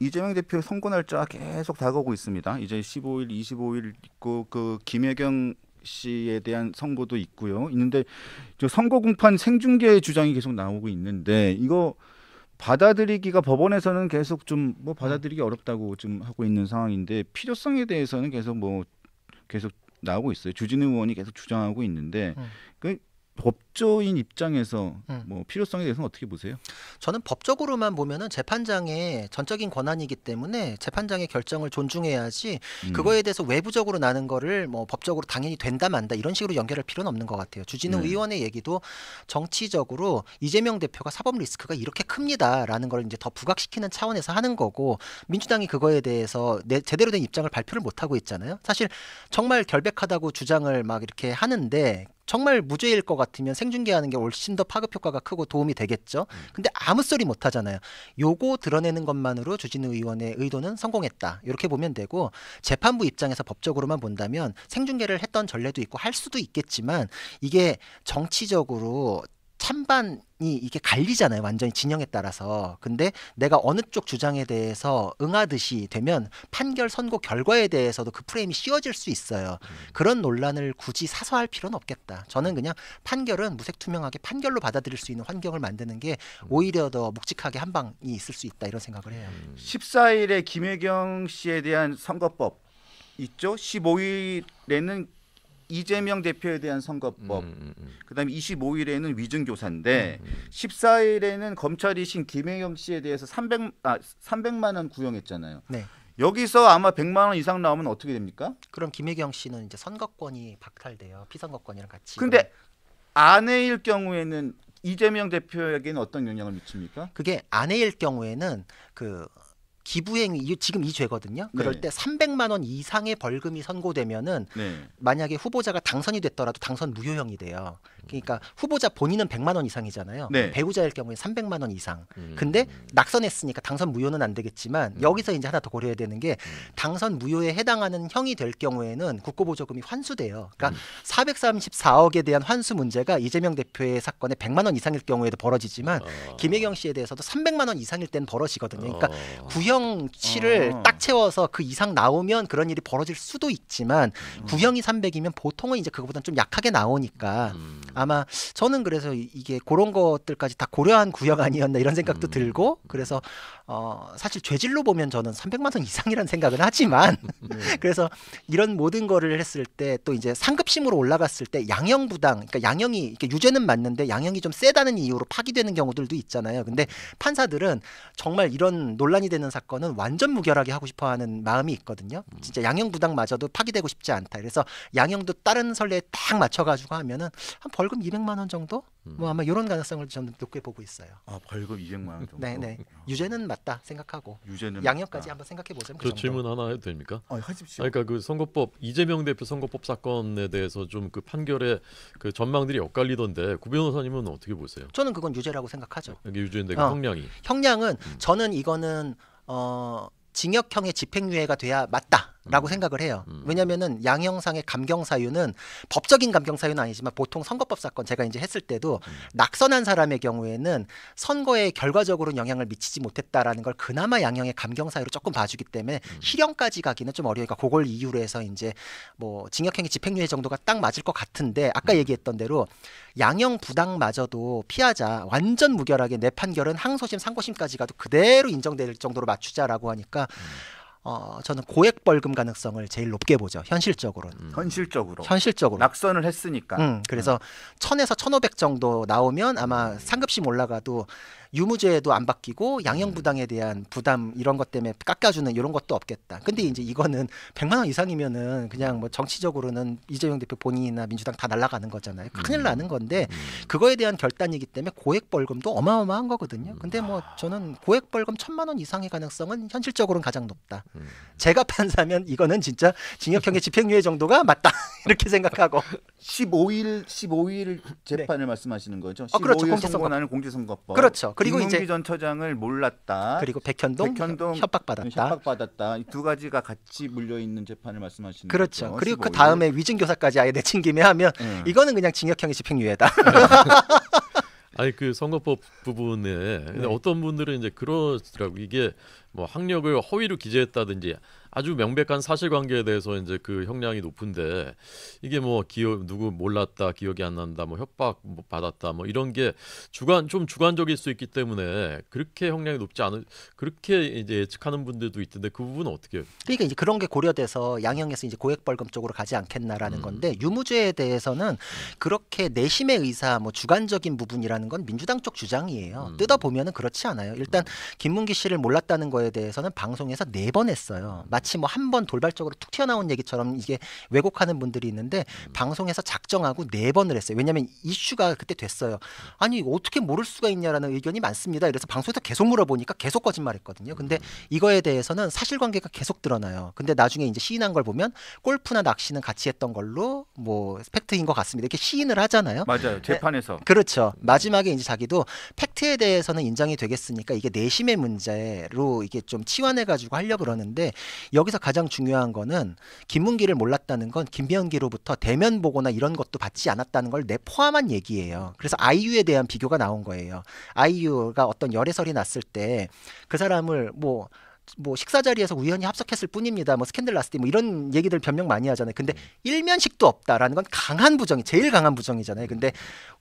이재명 대표의 선거 날짜 가 계속 다가오고 있습니다. 이제 15일, 25일 있고 그 김혜경 씨에 대한 선거도 있고요. 있는데 저 선거 공판 생중계 주장이 계속 나오고 있는데 이거 받아들이기가 법원에서는 계속 좀 뭐 받아들이기 어렵다고 좀 하고 있는 상황인데 필요성에 대해서는 계속 뭐 계속 나오고 있어요. 주진우 의원이 계속 주장하고 있는데 음. 그 법조인 입장에서 음. 뭐 필요성에 대해서는 어떻게 보세요? 저는 법적으로만 보면은 재판장의 전적인 권한이기 때문에 재판장의 결정을 존중해야지 음. 그거에 대해서 외부적으로 나는 거를 뭐 법적으로 당연히 된다 만다 이런 식으로 연결할 필요는 없는 것 같아요. 주진우 네. 의원의 얘기도 정치적으로 이재명 대표가 사법 리스크가 이렇게 큽니다라는 걸 이제 더 부각시키는 차원에서 하는 거고 민주당이 그거에 대해서 내, 제대로 된 입장을 발표를 못 하고 있잖아요. 사실 정말 결백하다고 주장을 막 이렇게 하는데 정말 무죄일 것 같으면 생중계하는 게 훨씬 더 파급 효과가 크고 도움이 되겠죠. 음. 근데 아무 소리 못 하잖아요. 요거 드러내는 것만으로 주진우 의원의 의도는 성공했다. 이렇게 보면 되고 재판부 입장에서 법적으로만 본다면 생중계를 했던 전례도 있고 할 수도 있겠지만 이게 정치적으로 찬반이 이게 갈리잖아요. 완전히 진영에 따라서. 근데 내가 어느 쪽 주장에 대해서 응하듯이 되면 판결 선고 결과에 대해서도 그 프레임이 씌워질 수 있어요. 음. 그런 논란을 굳이 사소할 필요는 없겠다. 저는 그냥 판결은 무색 투명하게 판결로 받아들일 수 있는 환경을 만드는 게 오히려 더 묵직하게 한 방이 있을 수 있다 이런 생각을 해요. 14일에 음. 김혜경 씨에 대한 선거법 있죠. 15일에는 이재명 대표에 대한 선거법, 음, 음, 음. 그다음에 25일에는 위증교사인데 음, 14일에는 음. 검찰이신 김혜경 씨에 대해서 300 아, 300만 원 구형했잖아요. 네. 여기서 아마 100만 원 이상 나오면 어떻게 됩니까? 그럼 김혜경 씨는 이제 선거권이 박탈돼요. 피선거권이랑 같이. 근데 네. 아내일 경우에는 이재명 대표에게는 어떤 영향을 미칩니까? 그게 아내일 경우에는 그 기부행 이 지금 이 죄거든요. 그럴 네. 때 300만 원 이상의 벌금이 선고되면은 네. 만약에 후보자가 당선이 됐더라도 당선 무효형이 돼요. 그러니까 후보자 본인은 100만 원 이상이잖아요. 네. 배우자일 경우에 300만 원 이상. 음. 근데 낙선했으니까 당선 무효는 안 되겠지만 음. 여기서 이제 하나 더 고려해야 되는 게 음. 당선 무효에 해당하는 형이 될 경우에는 국고보조금이 환수돼요. 그러니까 음. 434억에 대한 환수 문제가 이재명 대표의 사건에 100만 원 이상일 경우에도 벌어지지만 어. 김혜경 씨에 대해서도 300만 원 이상일 때는 벌어지거든요. 그러니까 아. 구형 구형치를 어. 딱 채워서 그 이상 나오면 그런 일이 벌어질 수도 있지만 음. 구형이 300이면 보통은 이제 그거보다는 좀 약하게 나오니까 음. 아마 저는 그래서 이게 그런 것들까지 다 고려한 구형 아니었나 이런 생각도 음. 들고 그래서 어 사실 죄질로 보면 저는 300만 원 이상이라는 생각은 하지만 네. 그래서 이런 모든 거를 했을 때 또 이제 상급심으로 올라갔을 때 양형 부당 그러니까 양형이 이렇게 유죄는 맞는데 양형이 좀 세다는 이유로 파기되는 경우들도 있잖아요. 근데 판사들은 정말 이런 논란이 되는 사건 사건은 완전 무결하게 하고 싶어하는 마음이 있거든요. 음. 진짜 양형 부당마저도 파기되고 싶지 않다. 그래서 양형도 다른 선례에 딱 맞춰가지고 하면은 한 벌금 200만 원 정도? 음. 뭐 아마 이런 가능성을 저는 높게 보고 있어요. 아 벌금 200만 원 정도. 네네. 아. 유죄는 맞다 생각하고 유죄는 양형까지 맞다. 한번 생각해 보자면 그, 그 질문 하나 해도 됩니까? 어, 하십시오. 그러니까 그 선거법 이재명 대표 선거법 사건에 대해서 좀 그 판결의 그 전망들이 엇갈리던데 구 변호사님은 어떻게 보세요? 저는 그건 유죄라고 생각하죠. 이게 유죄인데 그 어. 형량이. 형량은 음. 저는 이거는 어, 징역형의 집행유예가 돼야 맞다. 라고 생각을 해요. 음, 음. 왜냐면은 양형상의 감경 사유는 법적인 감경 사유는 아니지만 보통 선거법 사건 제가 이제 했을 때도 음. 낙선한 사람의 경우에는 선거에 결과적으로 영향을 미치지 못했다라는 걸 그나마 양형의 감경 사유로 조금 봐주기 때문에 음. 실형까지 가기는 좀 어려우니까 그걸 이유로 해서 이제 뭐징역형의 집행유예 정도가 딱 맞을 것 같은데 아까 음. 얘기했던 대로 양형 부당마저도 피하자 완전 무결하게 내 판결은 항소심 상고심까지 가도 그대로 인정될 정도로 맞추자라고 하니까 음. 어, 저는 고액 벌금 가능성을 제일 높게 보죠. 현실적으로는. 음. 현실적으로. 현실적으로. 낙선을 했으니까. 음, 그래서 1 0 0 0에서1500 정도 나오면 아마 상급심 올라가도 유무죄도 안 바뀌고 양형부당에 네. 대한 부담 이런 것 때문에 깎아주는 이런 것도 없겠다. 근데 네. 이제 이거는 100만 원 이상이면은 그냥 뭐 정치적으로는 이재용 대표 본인이나 민주당 다 날아가는 거잖아요. 큰일 음. 나는 건데 음. 그거에 대한 결단이기 때문에 고액 벌금도 어마어마한 거거든요. 근데 뭐 아. 저는 고액 벌금 천만 원 이상의 가능성은 현실적으로는 가장 높다. 음. 제가 판사면 이거는 진짜 징역형의 집행유예 정도가 맞다 이렇게 생각하고 15일 15일 재판을 네. 말씀하시는 거죠? 15일 어, 아, 그렇죠. 선고나는 공개선거법. 그렇죠. 그리고 이제 전 처장을 몰랐다. 그리고 백현동, 백현동 협박받았다. 협박받았다. 이두 가지가 같이 물려 있는 재판을 말씀하시는 그렇죠. 거죠. 그리고 그 다음에 위증 교사까지 아예 내친김에 하면 음. 이거는 그냥 징역형이 집행유예다. 네. 아니 그 선거법 부분에 네. 어떤 분들은 이제 그러더라고 이게 뭐 학력을 허위로 기재했다든지 아주 명백한 사실관계에 대해서 이제 그 형량이 높은데 이게 뭐 기억 누구 몰랐다 기억이 안 난다 뭐 협박 뭐 받았다 뭐 이런 게 주관 좀 주관적일 수 있기 때문에 그렇게 형량이 높지 않은 그렇게 이제 예측하는 분들도 있던데 그 부분은 어떻게 그러니까 이제 그런 게 고려돼서 양형에서 이제 고액 벌금 쪽으로 가지 않겠나라는 음. 건데 유무죄에 대해서는 그렇게 내심의 의사 뭐 주관적인 부분이라는 건 민주당 쪽 주장이에요. 음. 뜯어 보면은 그렇지 않아요. 일단 음. 김문기 씨를 몰랐다는 거에 거에 대해서는 방송에서 네 번 했어요. 마치 뭐 한 번 돌발적으로 툭 튀어나온 얘기처럼 이게 왜곡하는 분들이 있는데 음. 방송에서 작정하고 네 번을 했어요. 왜냐하면 이슈가 그때 됐어요. 아니 어떻게 모를 수가 있냐라는 의견이 많습니다. 그래서 방송에서 계속 물어보니까 계속 거짓말했거든요. 근데 음. 이거에 대해서는 사실관계가 계속 드러나요. 근데 나중에 이제 시인한 걸 보면 골프나 낚시는 같이 했던 걸로 뭐 팩트인 것 같습니다. 이렇게 시인을 하잖아요. 맞아요. 네. 재판에서. 네, 그렇죠. 마지막에 이제 자기도 팩트에 대해서는 인정이 되겠으니까 이게 내심의 문제로 이게 좀 치환해가지고 하려 그러는데 여기서 가장 중요한 거는 김문기를 몰랐다는 건 김병기로부터 대면 보거나 이런 것도 받지 않았다는 걸 내 포함한 얘기예요. 그래서 아이유에 대한 비교가 나온 거예요. 아이유가 어떤 열애설이 났을 때 그 사람을 뭐뭐 뭐 식사 자리에서 우연히 합석했을 뿐입니다. 뭐 스캔들 났을 때뭐 이런 얘기들 변명 많이 하잖아요. 근데 음. 일면식도 없다라는 건 강한 부정이 제일 강한 부정이잖아요. 근데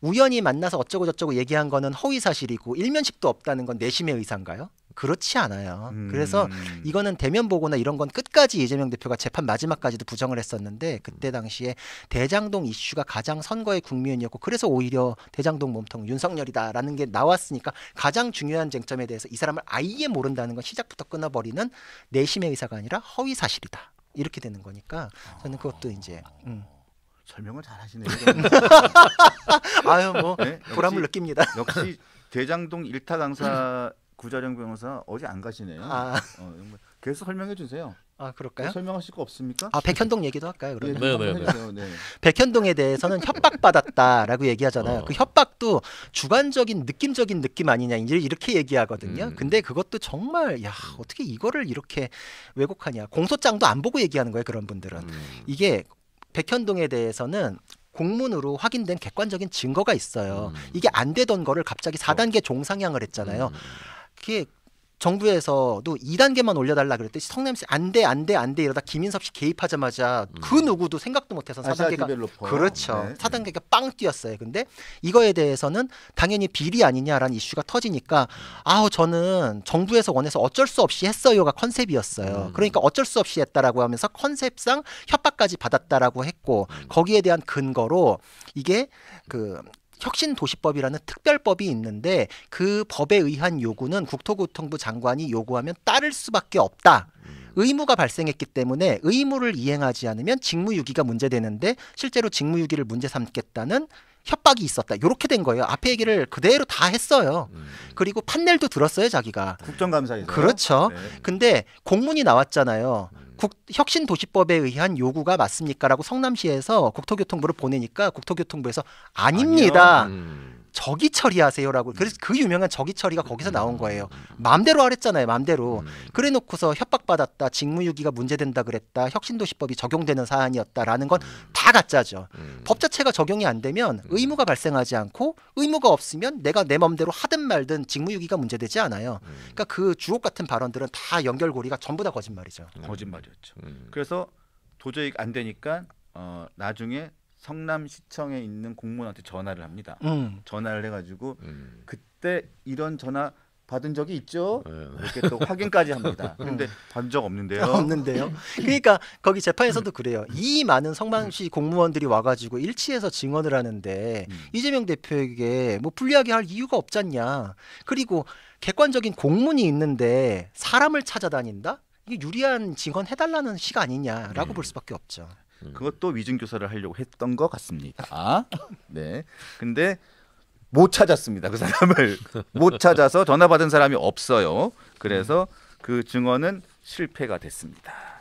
음. 우연히 만나서 어쩌고 저쩌고 얘기한 거는 허위 사실이고 일면식도 없다는 건 내심의 의상인가요 그렇지 않아요. 음. 그래서 이거는 대면 보고나 이런 건 끝까지 이재명 대표가 재판 마지막까지도 부정을 했었는데 그때 음. 당시에 대장동 이슈가 가장 선거의 국면이었고 그래서 오히려 대장동 몸통 윤석열이다라는 게 나왔으니까 가장 중요한 쟁점에 대해서 이 사람을 아예 모른다는 건 시작부터 끊어버리는 내심의 의사가 아니라 허위 사실이다 이렇게 되는 거니까 저는 그것도 이제 아. 음. 설명을 잘하시네요. 아유 뭐 네? 보람을 느낍니다. 역시 대장동 일타 당사 구자령 변호사 어디 안 가시네요. 아. 어, 계속 설명해 주세요. 아 그럴까요? 설명하실 거 없습니까? 아 백현동 얘기도 할까요? 그러면 네 네 네. 네, 네, 네. 네. 백현동에 대해서는 협박받았다라고 얘기하잖아요. 어. 그 협박도 주관적인 느낌적인 느낌 아니냐 이제 이렇게 얘기하거든요. 음. 근데 그것도 정말 야 어떻게 이거를 이렇게 왜곡하냐 공소장도 안 보고 얘기하는 거예요 그런 분들은 음. 이게 백현동에 대해서는 공문으로 확인된 객관적인 증거가 있어요. 음. 이게 안 되던 거를 갑자기 4단계 어. 종상향을 했잖아요. 음. 그게 정부에서도 2단계만 올려달라 그랬듯이 성냄새 안돼 안 돼 안 돼 이러다 김인섭 씨 개입하자마자 음. 그 누구도 생각도 못해서 4단계가 그렇죠 네. 4단계가 빵 뛰었어요. 근데 이거에 대해서는 당연히 비리 아니냐라는 이슈가 터지니까 아우 저는 정부에서 원해서 어쩔 수 없이 했어요가 컨셉이었어요. 음. 그러니까 어쩔 수 없이 했다라고 하면서 컨셉상 협박까지 받았다라고 했고 음. 거기에 대한 근거로 이게 그 혁신도시법이라는 특별법이 있는데 그 법에 의한 요구는 국토교통부 장관이 요구하면 따를 수밖에 없다. 음. 의무가 발생했기 때문에 의무를 이행하지 않으면 직무유기가 문제되는데 실제로 직무유기를 문제 삼겠다는 협박이 있었다. 이렇게 된 거예요. 앞에 얘기를 그대로 다 했어요. 음. 그리고 판넬도 들었어요, 자기가. 국정감사에서. 그렇죠. 네. 근데 공문이 나왔잖아요. 음. 국, 혁신도시법에 의한 요구가 맞습니까라고 성남시에서 국토교통부를 보내니까 국토교통부에서 아닙니다. 음. 저기 처리하세요라고 그래서 음. 그 유명한 저기 처리가 거기서 음. 나온 거예요. 맘대로 하랬잖아요. 맘대로. 음. 그래 놓고서 협박받았다. 직무유기가 문제된다 그랬다. 혁신도시법이 적용되는 사안이었다라는 건 다 가짜죠. 법 자체가 적용이 안 되면 의무가 발생하지 않고 의무가 없으면 내가 내 맘대로 하든 말든 직무유기가 문제되지 않아요. 그러니까 그 주옥 같은 발언들은 다 연결고리가 전부 다 거짓말이죠. 거짓말이었죠. 그래서 도저히 안 되니까 어, 나중에 성남시청에 있는 공무원한테 전화를 합니다. 음. 전화를 해가지고 음. 그때 이런 전화 받은 적이 있죠. 네. 이렇게 또 확인까지 합니다. 음. 근데 받은 적 없는데요. 아, 없는데요. 그러니까 거기 재판에서도 그래요. 음. 이 많은 성남시 공무원들이 와가지고 일치해서 증언을 하는데 음. 이재명 대표에게 뭐 불리하게 할 이유가 없잖냐. 그리고 객관적인 공문이 있는데 사람을 찾아다닌다? 이게 유리한 증언 해달라는 시가 아니냐라고 네. 볼 수밖에 없죠. 음. 그것도 위증 교사를 하려고 했던 것 같습니다. 네. 근데 못 찾았습니다. 그 사람을 못 찾아서 전화 받은 사람이 없어요. 그래서 음. 그 증언은 실패가 됐습니다.